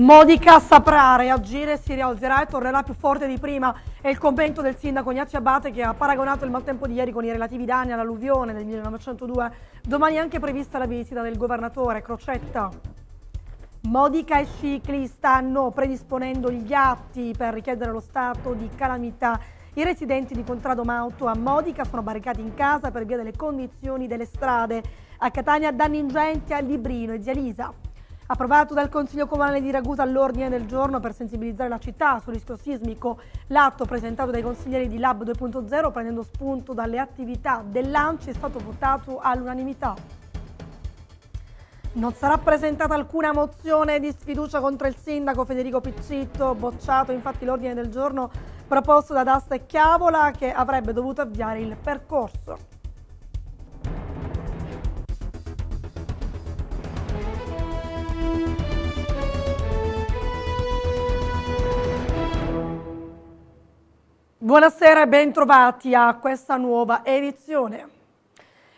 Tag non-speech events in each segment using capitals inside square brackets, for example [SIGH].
Modica saprà reagire, si rialzerà e tornerà più forte di prima. È il commento del sindaco Ignazio Abate che ha paragonato il maltempo di ieri con i relativi danni all'alluvione del 1902. Domani è anche prevista la visita del governatore Crocetta. Modica e Scicli stanno predisponendo gli atti per richiedere lo stato di calamità. I residenti di Contrado Mauto a Modica sono barricati in casa per via delle condizioni delle strade. A Catania danni ingenti a Librino e Zia Lisa approvato dal Consiglio Comunale di Ragusa all'ordine del giorno per sensibilizzare la città sul rischio sismico. L'atto presentato dai consiglieri di Lab 2.0 prendendo spunto dalle attività dell'ANCI è stato votato all'unanimità. Non sarà presentata alcuna mozione di sfiducia contro il sindaco Federico Piccitto, bocciato infatti l'ordine del giorno proposto da D'Asta e Chiavola che avrebbe dovuto avviare il percorso. Buonasera e bentrovati a questa nuova edizione.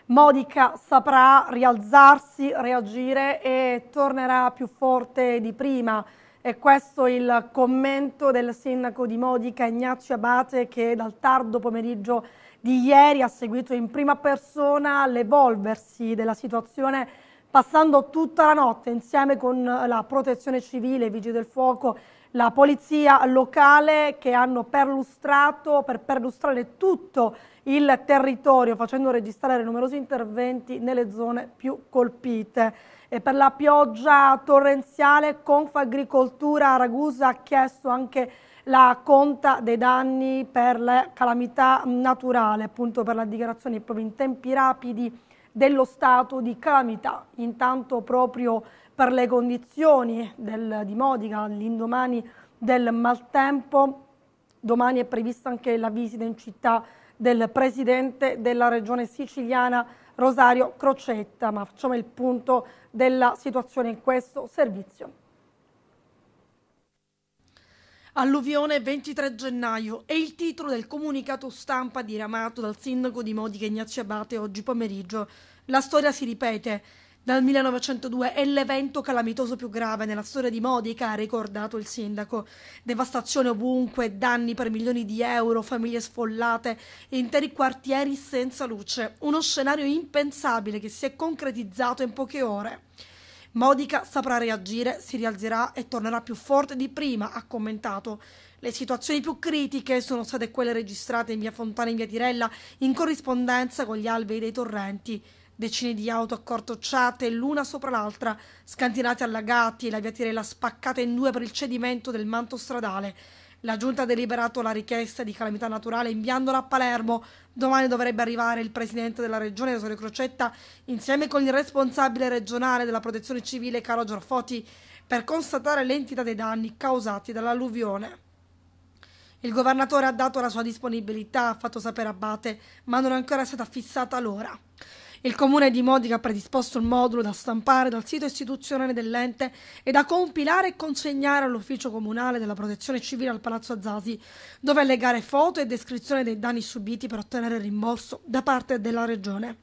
Modica saprà rialzarsi, reagire e tornerà più forte di prima. E questo il commento del sindaco di Modica Ignazio Abate che dal tardo pomeriggio di ieri ha seguito in prima persona l'evolversi della situazione passando tutta la notte insieme con la protezione civile, i vigili del fuoco la polizia locale che hanno perlustrato per perlustrare tutto il territorio facendo registrare numerosi interventi nelle zone più colpite. E per la pioggia torrenziale Confagricoltura Ragusa ha chiesto anche la conta dei danni per la calamità naturale, appunto per la dichiarazione proprio in tempi rapidi dello stato di calamità. Intanto proprio per le condizioni del, di Modica all'indomani del maltempo. Domani è prevista anche la visita in città del presidente della regione siciliana Rosario Crocetta, ma facciamo il punto della situazione in questo servizio. Alluvione 23 gennaio è il titolo del comunicato stampa diramato dal sindaco di Modica Ignazio Abate oggi pomeriggio. La storia si ripete dal 1902 è l'evento calamitoso più grave nella storia di Modica, ha ricordato il sindaco. Devastazione ovunque, danni per milioni di euro, famiglie sfollate, interi quartieri senza luce. Uno scenario impensabile che si è concretizzato in poche ore. Modica saprà reagire, si rialzerà e tornerà più forte di prima, ha commentato. Le situazioni più critiche sono state quelle registrate in via Fontana e in via Tirella in corrispondenza con gli alvei dei torrenti decine di auto accortocciate l'una sopra l'altra, scantinate allagati e la viatirella spaccata in due per il cedimento del manto stradale. La giunta ha deliberato la richiesta di calamità naturale inviandola a Palermo. Domani dovrebbe arrivare il presidente della regione Rosario Crocetta insieme con il responsabile regionale della protezione civile Carlo Giorfoti per constatare l'entità dei danni causati dall'alluvione. Il governatore ha dato la sua disponibilità, ha fatto sapere Abate, ma non è ancora stata fissata l'ora. Il comune di Modica ha predisposto il modulo da stampare dal sito istituzionale dell'ente e da compilare e consegnare all'ufficio comunale della protezione civile al Palazzo Azzasi, dove allegare foto e descrizione dei danni subiti per ottenere rimborso da parte della regione.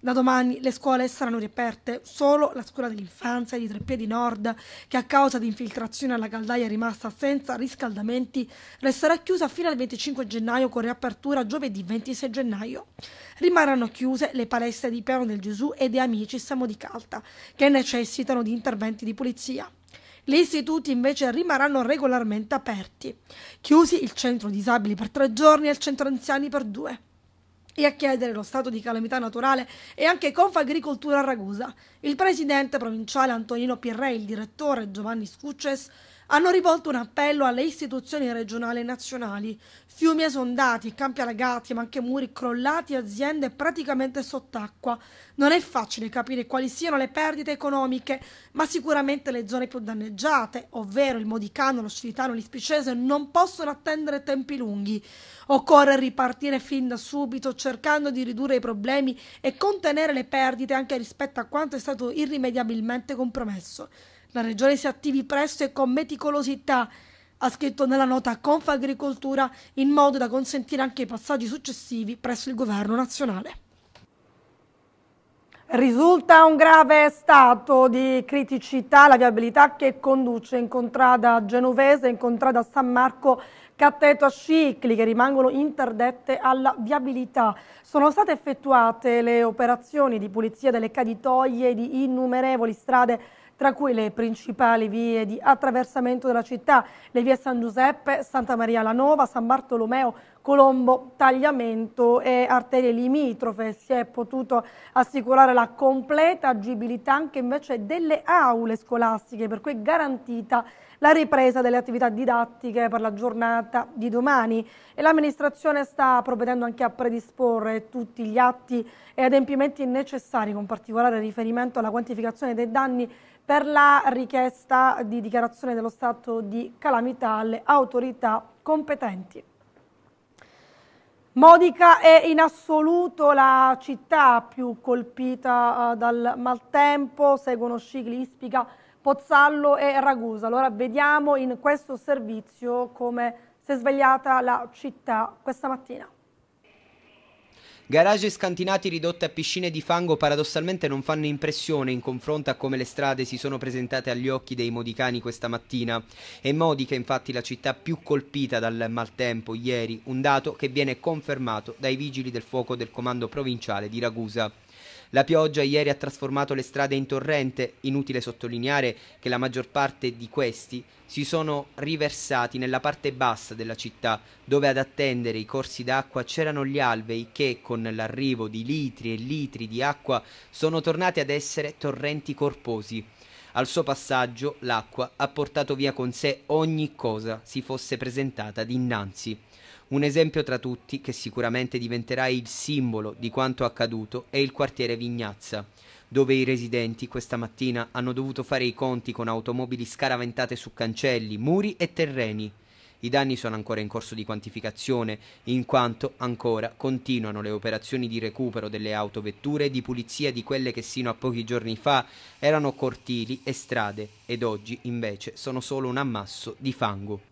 Da domani le scuole saranno riaperte, solo la scuola dell'infanzia di Treppiedi Nord, che a causa di infiltrazione alla caldaia rimasta senza riscaldamenti, resterà chiusa fino al 25 gennaio con riapertura giovedì 26 gennaio. Rimarranno chiuse le palestre di Piano del Gesù e dei Amici Samo di Calta, che necessitano di interventi di pulizia. Gli istituti invece rimarranno regolarmente aperti. Chiusi il centro disabili per tre giorni e il centro anziani per due e a chiedere lo stato di calamità naturale e anche Confagricoltura a Ragusa. Il presidente provinciale Antonino e il direttore Giovanni Scucces hanno rivolto un appello alle istituzioni regionali e nazionali. Fiumi esondati, campi allagati, ma anche muri crollati aziende praticamente sott'acqua. Non è facile capire quali siano le perdite economiche, ma sicuramente le zone più danneggiate, ovvero il Modicano, lo Scitano, l'Ispicese, non possono attendere tempi lunghi. Occorre ripartire fin da subito, cercando di ridurre i problemi e contenere le perdite anche rispetto a quanto è stato irrimediabilmente compromesso. La Regione si attivi presto e con meticolosità, ha scritto nella nota Confagricoltura, in modo da consentire anche i passaggi successivi presso il Governo nazionale. Risulta un grave stato di criticità la viabilità che conduce in contrada Genovese, in contrada San Marco Catteto a Scicli che rimangono interdette alla viabilità. Sono state effettuate le operazioni di pulizia delle caditoie di innumerevoli strade tra cui le principali vie di attraversamento della città, le vie San Giuseppe, Santa Maria la Nova, San Bartolomeo, Colombo, Tagliamento e arterie limitrofe. Si è potuto assicurare la completa agibilità anche invece delle aule scolastiche, per cui è garantita la ripresa delle attività didattiche per la giornata di domani e l'amministrazione sta provvedendo anche a predisporre tutti gli atti e adempimenti necessari con particolare riferimento alla quantificazione dei danni per la richiesta di dichiarazione dello stato di calamità alle autorità competenti. Modica è in assoluto la città più colpita eh, dal maltempo, seguono Scicli, Ispica, Pozzallo e Ragusa. Allora vediamo in questo servizio come si è svegliata la città questa mattina. Garage scantinati ridotti a piscine di fango paradossalmente non fanno impressione in confronto a come le strade si sono presentate agli occhi dei modicani questa mattina. È Modica infatti la città più colpita dal maltempo ieri, un dato che viene confermato dai vigili del fuoco del comando provinciale di Ragusa. La pioggia ieri ha trasformato le strade in torrente, inutile sottolineare che la maggior parte di questi si sono riversati nella parte bassa della città, dove ad attendere i corsi d'acqua c'erano gli alvei che, con l'arrivo di litri e litri di acqua, sono tornati ad essere torrenti corposi. Al suo passaggio l'acqua ha portato via con sé ogni cosa si fosse presentata dinanzi. Un esempio tra tutti, che sicuramente diventerà il simbolo di quanto accaduto, è il quartiere Vignazza, dove i residenti questa mattina hanno dovuto fare i conti con automobili scaraventate su cancelli, muri e terreni. I danni sono ancora in corso di quantificazione, in quanto ancora continuano le operazioni di recupero delle autovetture e di pulizia di quelle che sino a pochi giorni fa erano cortili e strade ed oggi invece sono solo un ammasso di fango.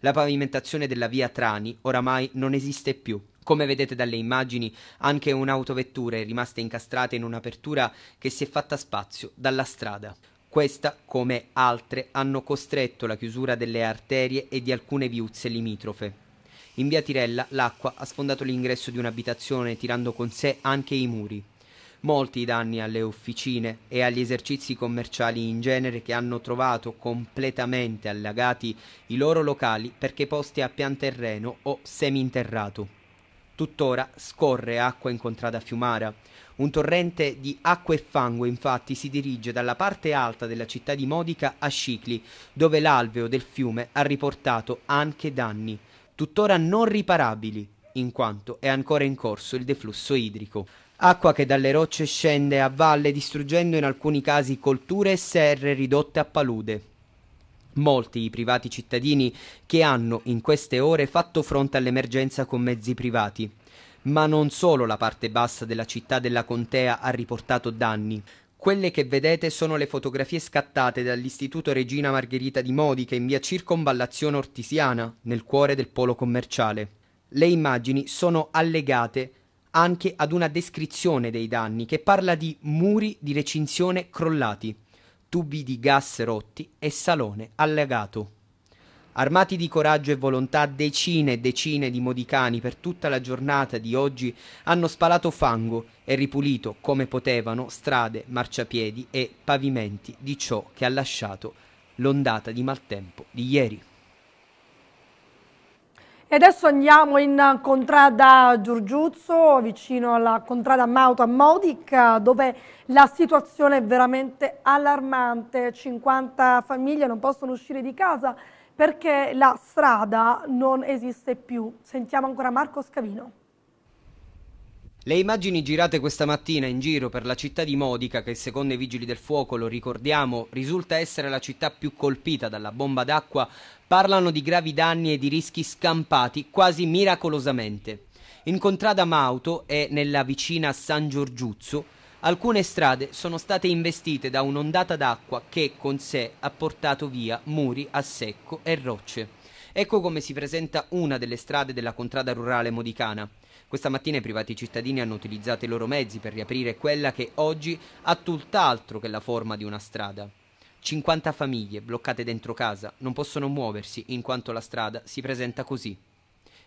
La pavimentazione della via Trani oramai non esiste più. Come vedete dalle immagini, anche un'autovettura è rimasta incastrata in un'apertura che si è fatta spazio dalla strada. Questa, come altre, hanno costretto la chiusura delle arterie e di alcune viuzze limitrofe. In via Tirella l'acqua ha sfondato l'ingresso di un'abitazione tirando con sé anche i muri molti i danni alle officine e agli esercizi commerciali in genere che hanno trovato completamente allagati i loro locali perché posti a pian terreno o seminterrato. Tuttora scorre acqua incontrata fiumara. Un torrente di acqua e fango infatti si dirige dalla parte alta della città di Modica a Scicli, dove l'alveo del fiume ha riportato anche danni, tuttora non riparabili, in quanto è ancora in corso il deflusso idrico acqua che dalle rocce scende a valle distruggendo in alcuni casi colture e serre ridotte a palude. Molti i privati cittadini che hanno in queste ore fatto fronte all'emergenza con mezzi privati. Ma non solo la parte bassa della città della contea ha riportato danni. Quelle che vedete sono le fotografie scattate dall'Istituto Regina Margherita di Modica in via Circonvallazione Ortisiana, nel cuore del polo commerciale. Le immagini sono allegate anche ad una descrizione dei danni che parla di muri di recinzione crollati, tubi di gas rotti e salone allagato. Armati di coraggio e volontà, decine e decine di modicani per tutta la giornata di oggi hanno spalato fango e ripulito come potevano strade, marciapiedi e pavimenti di ciò che ha lasciato l'ondata di maltempo di ieri. E adesso andiamo in contrada Giurgiuzzo, vicino alla contrada Mauta Modica, dove la situazione è veramente allarmante. 50 famiglie non possono uscire di casa perché la strada non esiste più. Sentiamo ancora Marco Scavino. Le immagini girate questa mattina in giro per la città di Modica, che secondo i vigili del fuoco, lo ricordiamo, risulta essere la città più colpita dalla bomba d'acqua, parlano di gravi danni e di rischi scampati quasi miracolosamente. In contrada Mauto e nella vicina San Giorgiuzzo, alcune strade sono state investite da un'ondata d'acqua che con sé ha portato via muri a secco e rocce. Ecco come si presenta una delle strade della contrada rurale modicana. Questa mattina i privati cittadini hanno utilizzato i loro mezzi per riaprire quella che oggi ha tutt'altro che la forma di una strada. 50 famiglie bloccate dentro casa non possono muoversi in quanto la strada si presenta così.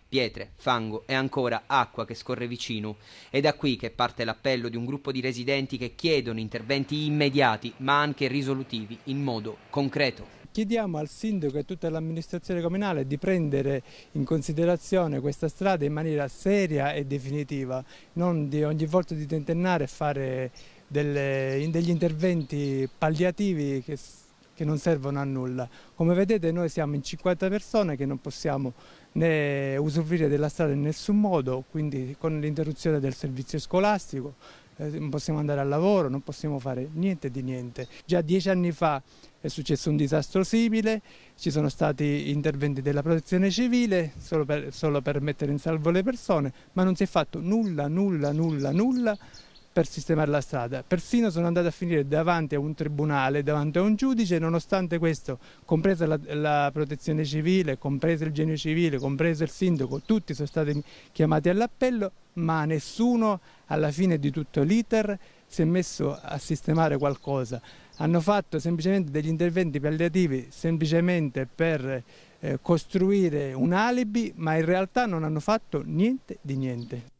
Pietre, fango e ancora acqua che scorre vicino. È da qui che parte l'appello di un gruppo di residenti che chiedono interventi immediati ma anche risolutivi in modo concreto. Chiediamo al sindaco e a tutta l'amministrazione comunale di prendere in considerazione questa strada in maniera seria e definitiva, non di ogni volta di tentennare e fare delle, degli interventi palliativi che, che non servono a nulla. Come vedete noi siamo in 50 persone che non possiamo né usufruire della strada in nessun modo, quindi con l'interruzione del servizio scolastico, eh, non possiamo andare al lavoro, non possiamo fare niente di niente. Già dieci anni fa è successo un disastro simile, ci sono stati interventi della protezione civile solo per, solo per mettere in salvo le persone, ma non si è fatto nulla, nulla, nulla, nulla per sistemare la strada. Persino sono andato a finire davanti a un tribunale, davanti a un giudice, nonostante questo, compresa la, la protezione civile, compreso il genio civile, compreso il sindaco, tutti sono stati chiamati all'appello, ma nessuno alla fine di tutto l'iter si è messo a sistemare qualcosa. Hanno fatto semplicemente degli interventi palliativi, semplicemente per eh, costruire un alibi, ma in realtà non hanno fatto niente di niente.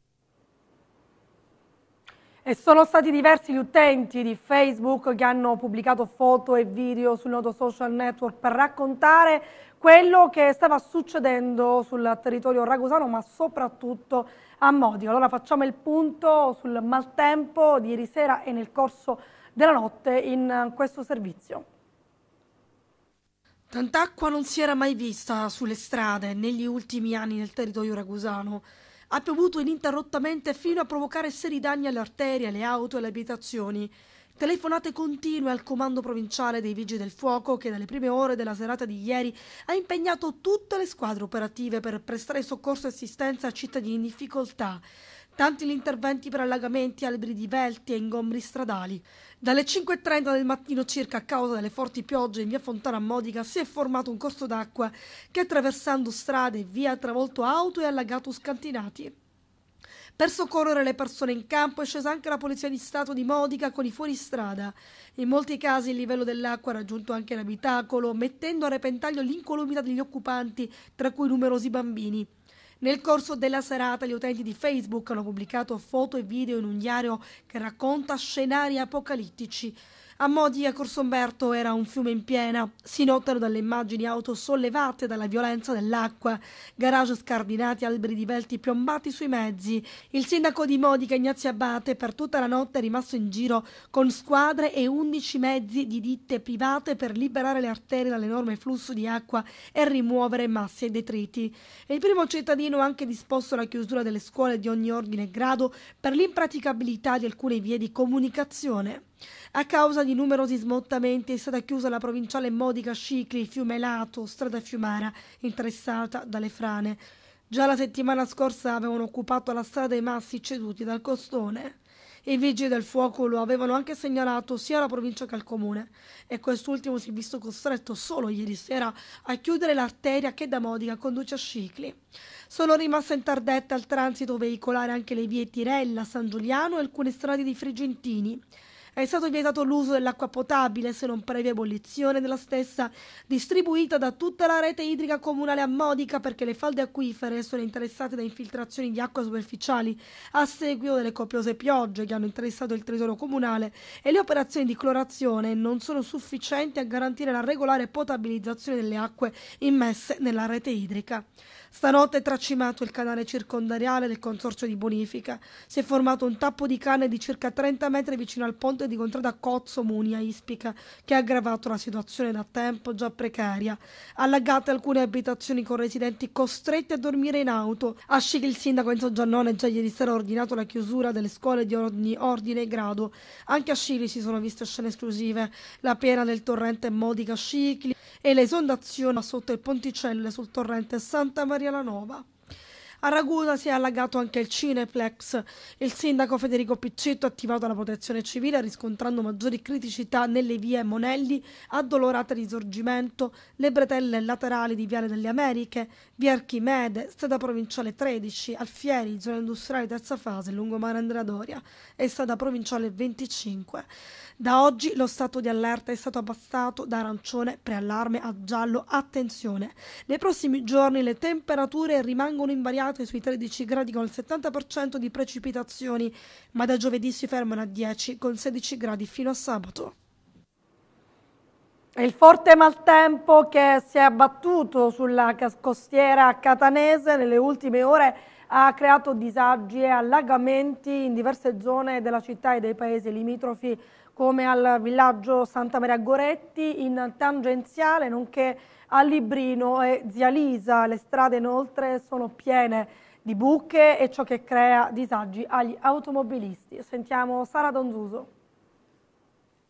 E sono stati diversi gli utenti di Facebook che hanno pubblicato foto e video sul nodo social network per raccontare quello che stava succedendo sul territorio ragusano ma soprattutto a Modico. Allora facciamo il punto sul maltempo di ieri sera e nel corso della notte in questo servizio. Tant'acqua non si era mai vista sulle strade negli ultimi anni nel territorio ragusano ha piovuto ininterrottamente fino a provocare seri danni alle arterie, alle auto e alle abitazioni. Telefonate continue al comando provinciale dei Vigili del Fuoco che dalle prime ore della serata di ieri ha impegnato tutte le squadre operative per prestare soccorso e assistenza a cittadini in difficoltà. Tanti gli interventi per allagamenti, alberi divelti e ingombri stradali. Dalle 5.30 del mattino circa, a causa delle forti piogge in via Fontana Modica, si è formato un corso d'acqua che attraversando strade e via ha travolto auto e allagato scantinati. Per soccorrere le persone in campo è scesa anche la Polizia di Stato di Modica con i fuoristrada. In molti casi il livello dell'acqua ha raggiunto anche l'abitacolo, mettendo a repentaglio l'incolumità degli occupanti, tra cui numerosi bambini. Nel corso della serata gli utenti di Facebook hanno pubblicato foto e video in un diario che racconta scenari apocalittici. A Modi a Corso Umberto era un fiume in piena. Si notano dalle immagini auto sollevate dalla violenza dell'acqua, garage scardinati, alberi divelti piombati sui mezzi. Il sindaco di Modica, Ignazio Abate, per tutta la notte è rimasto in giro con squadre e 11 mezzi di ditte private per liberare le arterie dall'enorme flusso di acqua e rimuovere massi e detriti. il primo cittadino ha anche disposto la chiusura delle scuole di ogni ordine e grado per l'impraticabilità di alcune vie di comunicazione. A causa di numerosi smottamenti è stata chiusa la provinciale Modica Scicli, Fiume Lato, Strada Fiumara, interessata dalle frane. Già la settimana scorsa avevano occupato la strada i massi ceduti dal costone. I vigili del fuoco lo avevano anche segnalato sia alla provincia che al comune e quest'ultimo si è visto costretto solo ieri sera a chiudere l'arteria che da Modica conduce a Scicli. Sono rimaste interdette al transito veicolare anche le vie Tirella, San Giuliano e alcune strade di Frigentini. È stato vietato l'uso dell'acqua potabile se non previa ebollizione della stessa, distribuita da tutta la rete idrica comunale a Modica perché le falde acquifere sono interessate da infiltrazioni di acqua superficiali a seguito delle copiose piogge che hanno interessato il tesoro comunale e le operazioni di clorazione non sono sufficienti a garantire la regolare potabilizzazione delle acque immesse nella rete idrica. Stanotte è tracimato il canale circondariale del consorzio di bonifica. Si è formato un tappo di canne di circa 30 metri vicino al ponte di contrada Cozzo Muni a Ispica, che ha aggravato la situazione da tempo già precaria. Allagate alcune abitazioni con residenti costretti a dormire in auto. A Scic il sindaco Enzo Giannone già ieri sera ha ordinato la chiusura delle scuole di ogni ordine e grado. Anche a Scicli si sono viste scene esclusive. La piena del torrente Modica Scicli e le esondazioni sotto il ponticello sul torrente Santa Maria Maria Lanova. A Ragusa si è allagato anche il Cineplex. Il sindaco Federico Piccetto ha attivato la protezione civile riscontrando maggiori criticità nelle vie Monelli, Addolorata Risorgimento, le bretelle laterali di Viale delle Americhe, via Archimede, strada provinciale 13, Alfieri, zona industriale terza fase, lungomare Andrea Doria e strada provinciale 25. Da oggi lo stato di allerta è stato abbassato da arancione preallarme a giallo. Attenzione! Nei prossimi giorni le temperature rimangono invariate serate sui 13 gradi con il 70% di precipitazioni, ma da giovedì si fermano a 10 con 16 gradi fino a sabato. Il forte maltempo che si è abbattuto sulla costiera catanese nelle ultime ore ha creato disagi e allagamenti in diverse zone della città e dei paesi limitrofi come al villaggio Santa Maria Goretti in tangenziale, nonché a Librino e Zia Lisa. Le strade inoltre sono piene di buche e ciò che crea disagi agli automobilisti. Sentiamo Sara Donzuso.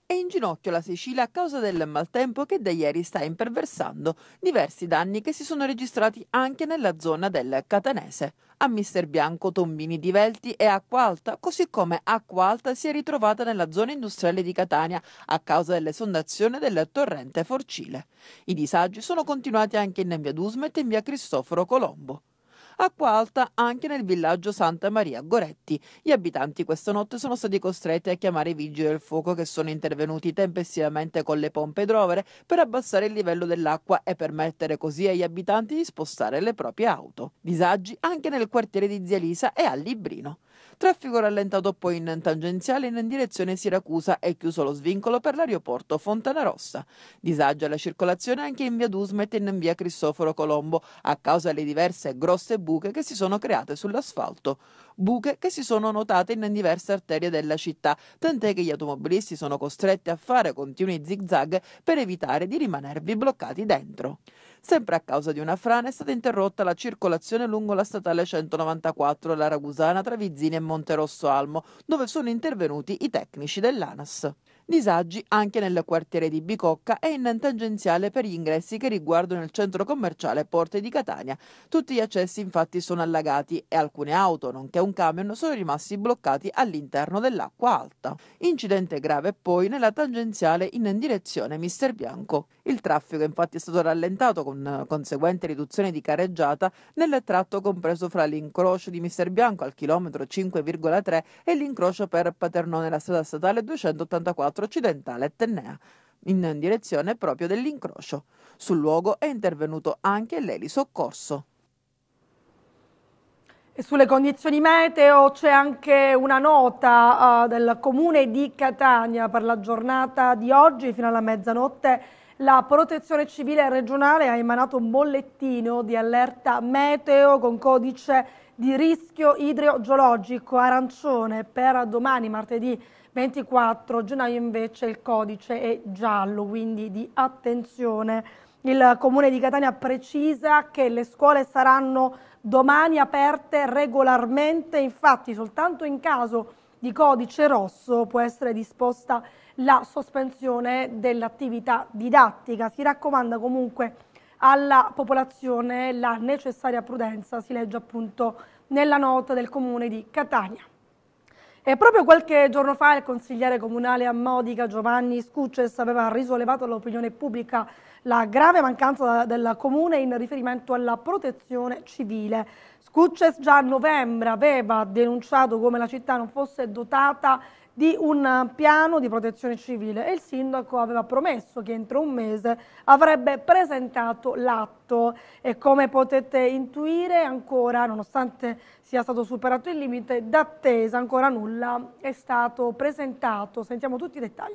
È in ginocchio la Sicilia a causa del maltempo che da ieri sta imperversando diversi danni che si sono registrati anche nella zona del Catanese. A Mister Bianco, tombini divelti e acqua alta, così come acqua alta si è ritrovata nella zona industriale di Catania a causa dell'esondazione del torrente Forcile. I disagi sono continuati anche in via Dusmet e in via Cristoforo Colombo acqua alta anche nel villaggio Santa Maria Goretti. Gli abitanti questa notte sono stati costretti a chiamare i vigili del fuoco che sono intervenuti tempestivamente con le pompe idrovere per abbassare il livello dell'acqua e permettere così agli abitanti di spostare le proprie auto. Disagi anche nel quartiere di Zia Lisa e a Librino. Traffico rallentato poi in tangenziale in direzione Siracusa e chiuso lo svincolo per l'aeroporto Fontanarossa. Disagio alla circolazione anche in via Dusmet e in via Cristoforo Colombo a causa delle diverse grosse buche che si sono create sull'asfalto. Buche che si sono notate in diverse arterie della città, tant'è che gli automobilisti sono costretti a fare continui zigzag per evitare di rimanervi bloccati dentro. Sempre a causa di una frana è stata interrotta la circolazione lungo la statale 194 alla Ragusana tra Vizzini e Monterosso Almo, dove sono intervenuti i tecnici dell'ANAS. Disagi anche nel quartiere di Bicocca e in tangenziale per gli ingressi che riguardano il centro commerciale Porte di Catania. Tutti gli accessi infatti sono allagati e alcune auto, nonché un camion, sono rimasti bloccati all'interno dell'acqua alta. Incidente grave poi nella tangenziale in direzione Mister Bianco. Il traffico infatti è stato rallentato con conseguente riduzione di careggiata nel tratto compreso fra l'incrocio di Mister Bianco al chilometro 5,3 e l'incrocio per Paternò nella strada statale 284 4 occidentale Tennea, in direzione proprio dell'incrocio. Sul luogo è intervenuto anche l'Eli Soccorso. E sulle condizioni meteo c'è anche una nota uh, del comune di Catania per la giornata di oggi fino alla mezzanotte. La protezione civile regionale ha emanato un bollettino di allerta meteo con codice di rischio idrogeologico arancione per domani martedì 24 gennaio invece il codice è giallo, quindi di attenzione. Il Comune di Catania precisa che le scuole saranno domani aperte regolarmente, infatti soltanto in caso di codice rosso può essere disposta la sospensione dell'attività didattica. Si raccomanda comunque alla popolazione la necessaria prudenza, si legge appunto nella nota del Comune di Catania. E proprio qualche giorno fa il consigliere comunale a Modica Giovanni Scucces aveva risollevato all'opinione pubblica la grave mancanza del comune in riferimento alla protezione civile. Scucces già a novembre aveva denunciato come la città non fosse dotata di un piano di protezione civile e il sindaco aveva promesso che entro un mese avrebbe presentato l'atto e come potete intuire ancora, nonostante sia stato superato il limite d'attesa, ancora nulla è stato presentato. Sentiamo tutti i dettagli.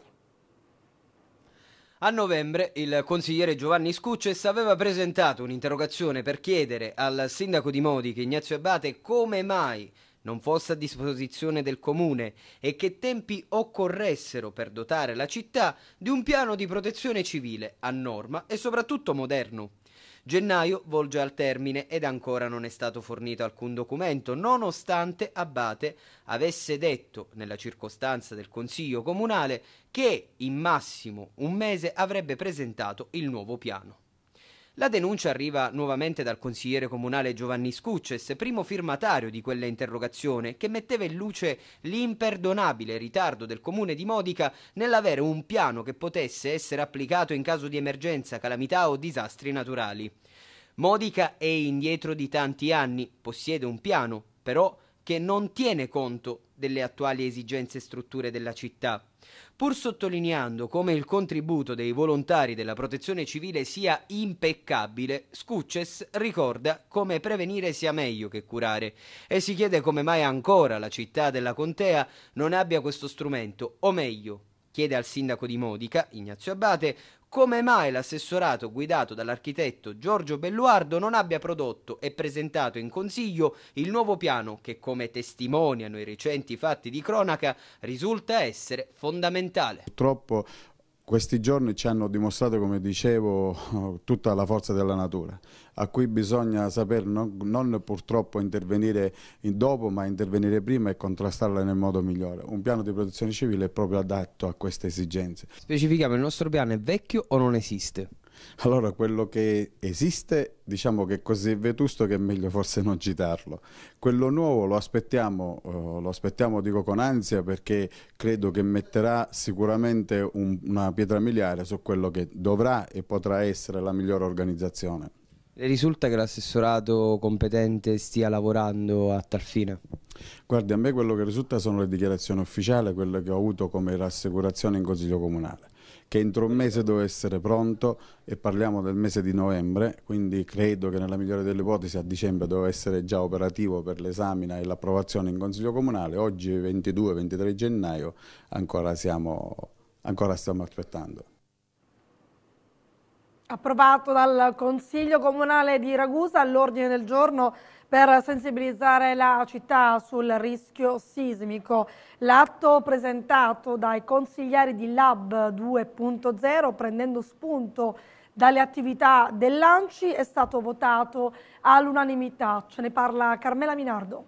A novembre il consigliere Giovanni Scucces aveva presentato un'interrogazione per chiedere al sindaco di Modiche, Ignazio Abate, come mai non fosse a disposizione del comune e che tempi occorressero per dotare la città di un piano di protezione civile a norma e soprattutto moderno. Gennaio volge al termine ed ancora non è stato fornito alcun documento, nonostante Abate avesse detto, nella circostanza del Consiglio Comunale, che in massimo un mese avrebbe presentato il nuovo piano. La denuncia arriva nuovamente dal consigliere comunale Giovanni Scucces, primo firmatario di quella interrogazione, che metteva in luce l'imperdonabile ritardo del comune di Modica nell'avere un piano che potesse essere applicato in caso di emergenza, calamità o disastri naturali. Modica è indietro di tanti anni, possiede un piano, però che non tiene conto delle attuali esigenze e strutture della città. Pur sottolineando come il contributo dei volontari della protezione civile sia impeccabile, Scucces ricorda come prevenire sia meglio che curare e si chiede come mai ancora la città della contea non abbia questo strumento, o meglio, chiede al sindaco di Modica, Ignazio Abate, come mai l'assessorato guidato dall'architetto Giorgio Belluardo non abbia prodotto e presentato in consiglio il nuovo piano che, come testimoniano i recenti fatti di cronaca, risulta essere fondamentale. Purtroppo questi giorni ci hanno dimostrato, come dicevo, [LAUGHS] tutta la forza della natura, a cui bisogna saper non, non, purtroppo intervenire dopo, ma intervenire prima e contrastarla nel modo migliore. Un piano di protezione civile è proprio adatto a queste esigenze. Specifichiamo, il nostro piano è vecchio o non esiste? Allora quello che esiste diciamo che è così vetusto che è meglio forse non citarlo. Quello nuovo lo aspettiamo, eh, lo aspettiamo dico con ansia perché credo che metterà sicuramente un, una pietra miliare su quello che dovrà e potrà essere la migliore organizzazione. Le risulta che l'assessorato competente stia lavorando a tal fine? Guardi, a me quello che risulta sono le dichiarazioni ufficiali, quelle che ho avuto come rassicurazione in Consiglio Comunale che entro un mese doveva essere pronto e parliamo del mese di novembre, quindi credo che nella migliore delle ipotesi a dicembre doveva essere già operativo per l'esamina e l'approvazione in Consiglio Comunale, oggi 22-23 gennaio ancora, siamo, ancora stiamo aspettando. Approvato dal Consiglio Comunale di Ragusa all'ordine del giorno per sensibilizzare la città sul rischio sismico. L'atto presentato dai consiglieri di Lab 2.0 prendendo spunto dalle attività dell'ANCI è stato votato all'unanimità. Ce ne parla Carmela Minardo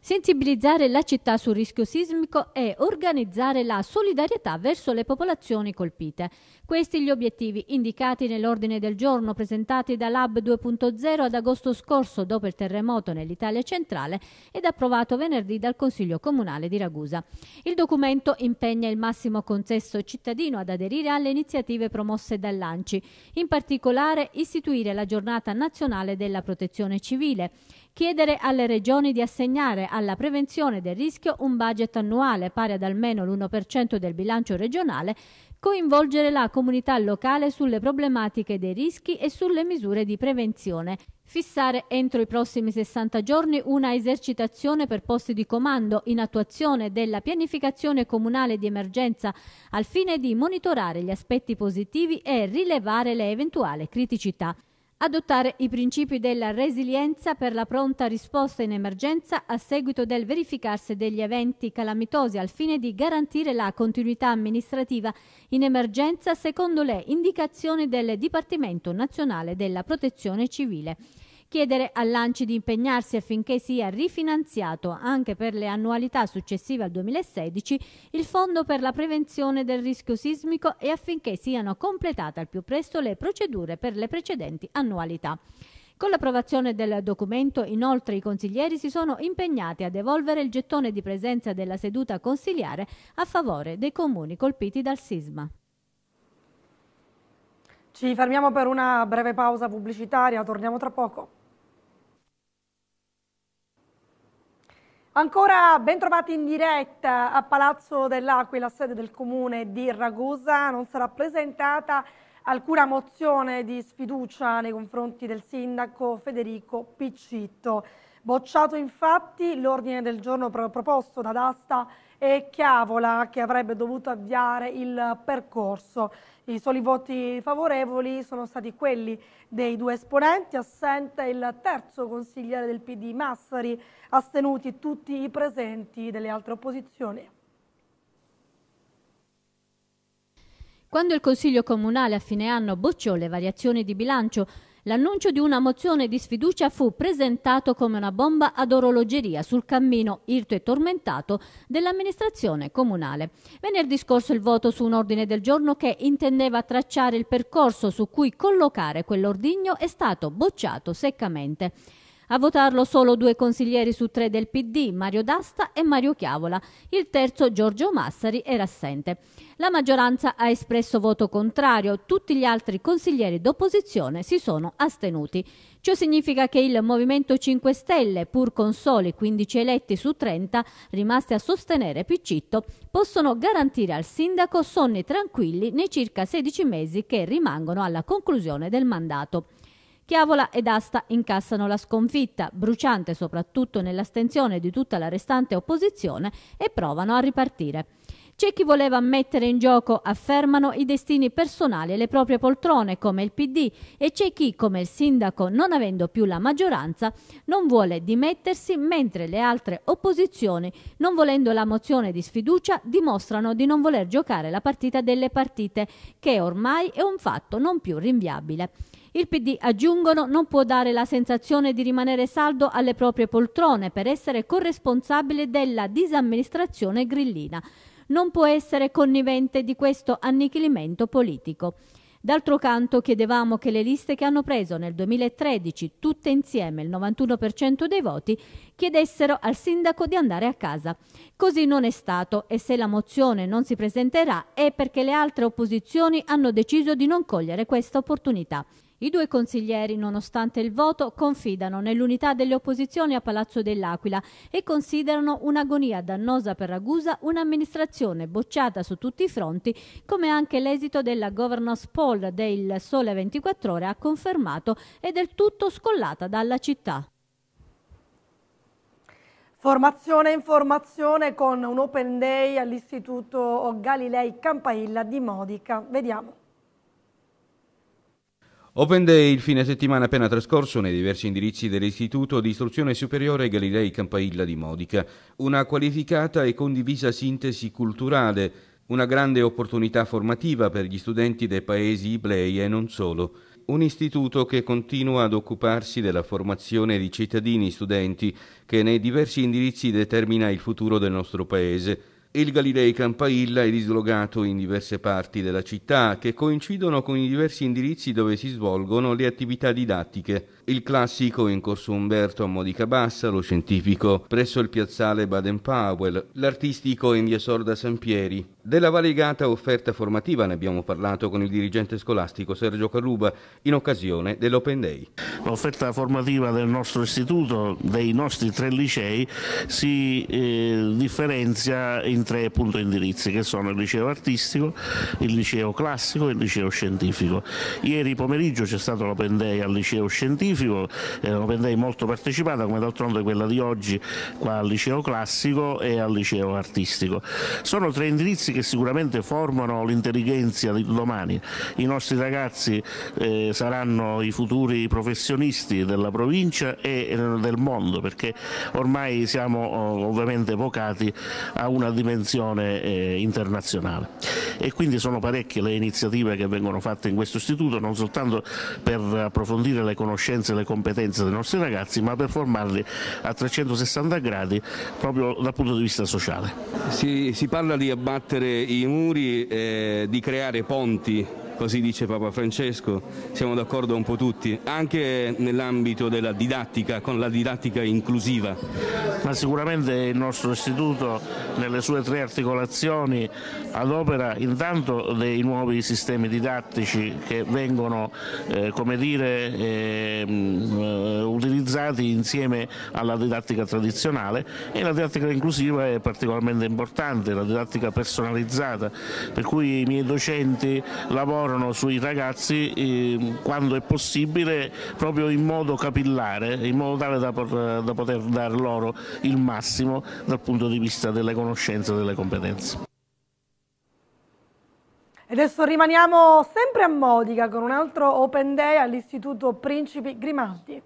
sensibilizzare la città sul rischio sismico e organizzare la solidarietà verso le popolazioni colpite. Questi gli obiettivi indicati nell'ordine del giorno presentati da Lab 2.0 ad agosto scorso dopo il terremoto nell'Italia centrale ed approvato venerdì dal Consiglio Comunale di Ragusa. Il documento impegna il massimo consesso cittadino ad aderire alle iniziative promosse dal Lanci, in particolare istituire la giornata nazionale della protezione civile, chiedere alle regioni di assegnare alla prevenzione del rischio un budget annuale pari ad almeno l'1% del bilancio regionale, coinvolgere la comunità locale sulle problematiche dei rischi e sulle misure di prevenzione, Fissare entro i prossimi 60 giorni una esercitazione per posti di comando in attuazione della pianificazione comunale di emergenza al fine di monitorare gli aspetti positivi e rilevare le eventuali criticità adottare i principi della resilienza per la pronta risposta in emergenza a seguito del verificarsi degli eventi calamitosi al fine di garantire la continuità amministrativa in emergenza secondo le indicazioni del Dipartimento Nazionale della Protezione Civile chiedere all'ANCI di impegnarsi affinché sia rifinanziato anche per le annualità successive al 2016 il Fondo per la prevenzione del rischio sismico e affinché siano completate al più presto le procedure per le precedenti annualità. Con l'approvazione del documento, inoltre, i consiglieri si sono impegnati a devolvere il gettone di presenza della seduta consiliare a favore dei comuni colpiti dal sisma. Ci fermiamo per una breve pausa pubblicitaria, torniamo tra poco. Ancora ben trovati in diretta a Palazzo dell'Aquila, sede del comune di Ragusa. Non sarà presentata alcuna mozione di sfiducia nei confronti del sindaco Federico Piccitto. Bocciato infatti l'ordine del giorno proposto da D'Asta e Chiavola che avrebbe dovuto avviare il percorso. I soli voti favorevoli sono stati quelli dei due esponenti, assente il terzo consigliere del PD Massari, astenuti tutti i presenti delle altre opposizioni. Quando il Consiglio Comunale a fine anno bocciò le variazioni di bilancio, l'annuncio di una mozione di sfiducia fu presentato come una bomba ad orologeria sul cammino irto e tormentato dell'amministrazione comunale. Venerdì scorso il voto su un ordine del giorno che intendeva tracciare il percorso su cui collocare quell'ordigno è stato bocciato seccamente. A votarlo solo due consiglieri su tre del PD, Mario D'Asta e Mario Chiavola. Il terzo, Giorgio Massari, era assente. La maggioranza ha espresso voto contrario, tutti gli altri consiglieri d'opposizione si sono astenuti. Ciò significa che il Movimento 5 Stelle, pur con soli 15 eletti su 30 rimasti a sostenere Piccitto, possono garantire al sindaco sonni tranquilli nei circa 16 mesi che rimangono alla conclusione del mandato. Chiavola ed Asta incassano la sconfitta, bruciante soprattutto nell'astensione di tutta la restante opposizione, e provano a ripartire. C'è chi voleva mettere in gioco, affermano, i destini personali e le proprie poltrone, come il PD, e c'è chi, come il sindaco, non avendo più la maggioranza, non vuole dimettersi, mentre le altre opposizioni, non volendo la mozione di sfiducia, dimostrano di non voler giocare la partita delle partite, che ormai è un fatto non più rinviabile. Il PD, aggiungono, non può dare la sensazione di rimanere saldo alle proprie poltrone per essere corresponsabile della disamministrazione grillina. Non può essere connivente di questo annichilimento politico. D'altro canto chiedevamo che le liste che hanno preso nel 2013 tutte insieme il 91% dei voti chiedessero al sindaco di andare a casa. Così non è stato e se la mozione non si presenterà è perché le altre opposizioni hanno deciso di non cogliere questa opportunità. I due consiglieri, nonostante il voto, confidano nell'unità delle opposizioni a Palazzo dell'Aquila e considerano un'agonia dannosa per Ragusa un'amministrazione bocciata su tutti i fronti, come anche l'esito della governance poll del Sole 24 Ore ha confermato e del tutto scollata dalla città. Formazione e informazione con un open day all'Istituto Galilei Campailla di Modica. Vediamo. Open Day il fine settimana appena trascorso nei diversi indirizzi dell'Istituto di Istruzione Superiore Galilei Campailla di Modica. Una qualificata e condivisa sintesi culturale, una grande opportunità formativa per gli studenti dei paesi iblei e non solo. Un istituto che continua ad occuparsi della formazione di cittadini studenti che nei diversi indirizzi determina il futuro del nostro paese e il Galilei Campailla è dislogato in diverse parti della città che coincidono con i diversi indirizzi dove si svolgono le attività didattiche. Il classico in corso Umberto a Modica Bassa, lo scientifico presso il piazzale Baden-Powell, l'artistico in via Sorda Sampieri, della valigata offerta formativa ne abbiamo parlato con il dirigente scolastico Sergio Carruba in occasione dell'Open Day. L'offerta formativa del nostro istituto, dei nostri tre licei, si eh, differenzia in tre appunto, indirizzi che sono il liceo artistico, il liceo classico e il liceo scientifico. Ieri pomeriggio c'è stato l'Open Day al liceo scientifico, eh, l'Open Day molto partecipata come d'altronde quella di oggi qua al liceo classico e al liceo artistico. Sono tre indirizzi che che sicuramente formano l'intelligenza di domani. I nostri ragazzi eh, saranno i futuri professionisti della provincia e eh, del mondo perché ormai siamo oh, ovviamente vocati a una dimensione eh, internazionale e quindi sono parecchie le iniziative che vengono fatte in questo istituto non soltanto per approfondire le conoscenze e le competenze dei nostri ragazzi ma per formarli a 360 gradi proprio dal punto di vista sociale. Si, si parla di abbattere i muri, eh, di creare ponti così dice Papa Francesco, siamo d'accordo un po' tutti, anche nell'ambito della didattica, con la didattica inclusiva. Ma sicuramente il nostro istituto nelle sue tre articolazioni adopera intanto dei nuovi sistemi didattici che vengono eh, come dire, ehm, eh, utilizzati insieme alla didattica tradizionale e la didattica inclusiva è particolarmente importante, la didattica personalizzata, per cui i miei docenti lavorano lavorano sui ragazzi eh, quando è possibile proprio in modo capillare, in modo tale da, da poter dar loro il massimo dal punto di vista delle conoscenze e delle competenze. E adesso rimaniamo sempre a Modica con un altro Open Day all'Istituto Principi Grimaldi.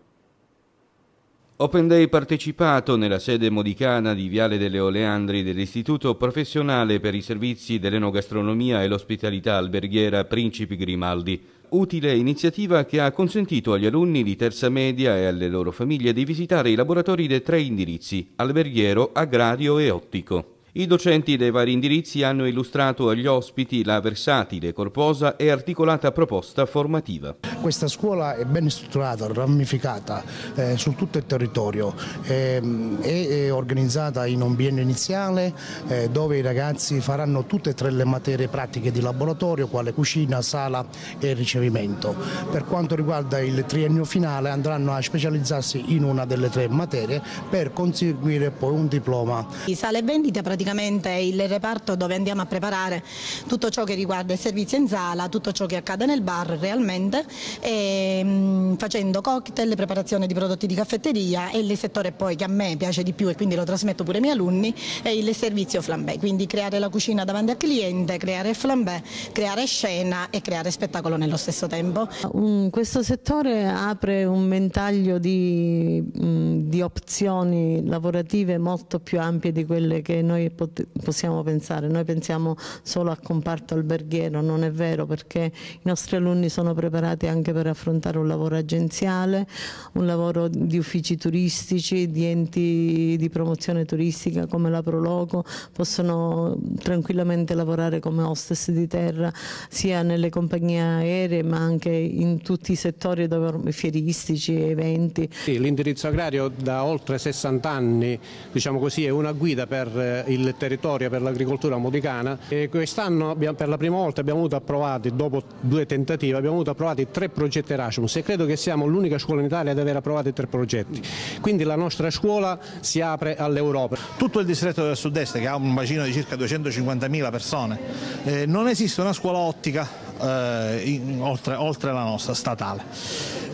Open Day partecipato nella sede modicana di Viale delle Oleandri dell'Istituto Professionale per i Servizi dell'Enogastronomia e l'Ospitalità Alberghiera Principi Grimaldi. Utile iniziativa che ha consentito agli alunni di terza media e alle loro famiglie di visitare i laboratori dei tre indirizzi, alberghiero, agrario e ottico. I docenti dei vari indirizzi hanno illustrato agli ospiti la versatile, corposa e articolata proposta formativa. Questa scuola è ben strutturata, ramificata eh, su tutto il territorio, eh, è, organizzata in un biennio iniziale eh, dove i ragazzi faranno tutte e tre le materie pratiche di laboratorio, quale cucina, sala e ricevimento. Per quanto riguarda il triennio finale andranno a specializzarsi in una delle tre materie per conseguire poi un diploma. Sale vendita praticamente praticamente il reparto dove andiamo a preparare tutto ciò che riguarda il servizio in sala, tutto ciò che accade nel bar realmente, e, ehm, mh, facendo cocktail, preparazione di prodotti di caffetteria e il settore poi che a me piace di più e quindi lo trasmetto pure ai miei alunni è il servizio flambé, quindi creare la cucina davanti al cliente, creare flambé, creare scena e creare spettacolo nello stesso tempo. Um, questo settore apre un ventaglio di, mh, mm, di opzioni lavorative molto più ampie di quelle che noi pot possiamo pensare. Noi pensiamo solo al comparto alberghiero, non è vero perché i nostri alunni sono preparati anche per affrontare un lavoro agenziale, un lavoro di uffici turistici, di enti di promozione turistica come la Proloco, possono tranquillamente lavorare come hostess di terra sia nelle compagnie aeree ma anche in tutti i settori dove, fieristici, eventi. Sì, l'indirizzo agrario da oltre 60 anni diciamo così, è una guida per eh, il il territorio per l'agricoltura modicana e quest'anno per la prima volta abbiamo avuto approvati, dopo due tentativi, abbiamo avuto approvati tre progetti Erasmus e credo che siamo l'unica scuola in Italia ad aver approvato i tre progetti. Quindi la nostra scuola si apre all'Europa. Tutto il distretto del sud-est che ha un bacino di circa 250.000 persone, eh, non esiste una scuola ottica eh, in, oltre, oltre, la nostra statale.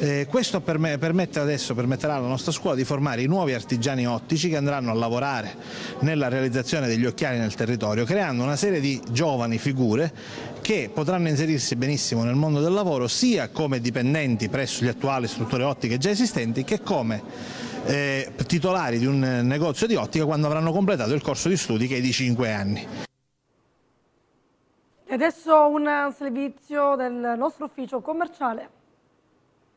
Eh, questo perm permette adesso, permetterà alla nostra scuola di formare i nuovi artigiani ottici che andranno a lavorare nella realizzazione degli occhiali nel territorio, creando una serie di giovani figure che potranno inserirsi benissimo nel mondo del lavoro sia come dipendenti presso gli attuali strutture ottiche già esistenti che come eh, titolari di un eh, negozio di ottica quando avranno completato il corso di studi che è di 5 anni. E adesso un servizio del nostro ufficio commerciale.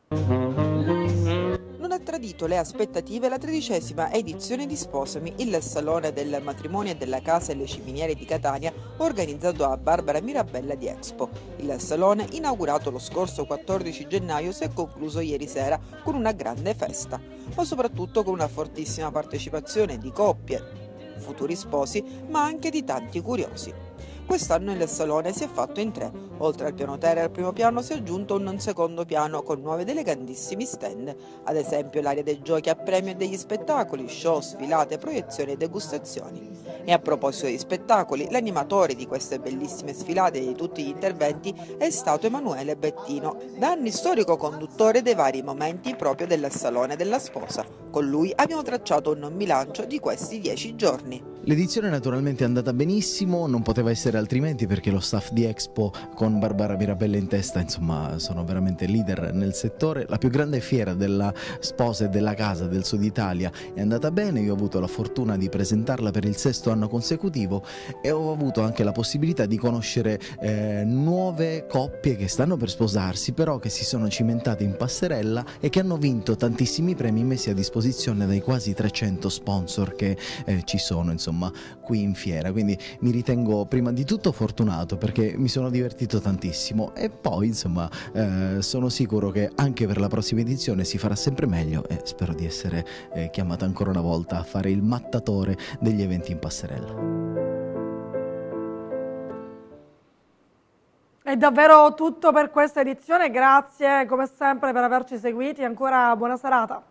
Non ha tradito le aspettative la tredicesima edizione di Sposami, il salone del matrimonio e della casa e le ciminiere di Catania, organizzato a Barbara Mirabella di Expo. Il salone, inaugurato lo scorso 14 gennaio, si è concluso ieri sera con una grande festa, ma soprattutto con una fortissima partecipazione di coppie, futuri sposi, ma anche di tanti curiosi. Quest'anno il salone si è fatto in tre. Oltre al piano terra e al primo piano si è aggiunto un secondo piano con nuove delle elegantissimi stand, ad esempio l'area dei giochi a premio e degli spettacoli, show, sfilate, proiezioni e degustazioni. E a proposito di spettacoli, l'animatore di queste bellissime sfilate e di tutti gli interventi è stato Emanuele Bettino, da anni storico conduttore dei vari momenti proprio del Salone della Sposa. Con lui abbiamo tracciato un bilancio di questi dieci giorni. L'edizione naturalmente è andata benissimo, non poteva essere altrimenti perché lo staff di Expo con Barbara Mirabella in testa, insomma, sono veramente leader nel settore. La più grande fiera della sposa e della casa del Sud Italia è andata bene, io ho avuto la fortuna di presentarla per il sesto anno consecutivo e ho avuto anche la possibilità di conoscere eh, nuove coppie che stanno per sposarsi, però che si sono cimentate in passerella e che hanno vinto tantissimi premi messi a disposizione dai quasi 300 sponsor che eh, ci sono, insomma, qui in fiera. Quindi mi ritengo prima prima di tutto fortunato perché mi sono divertito tantissimo e poi insomma eh, sono sicuro che anche per la prossima edizione si farà sempre meglio e spero di essere eh, chiamato ancora una volta a fare il mattatore degli eventi in passerella. È davvero tutto per questa edizione, grazie come sempre per averci seguiti, ancora buona serata.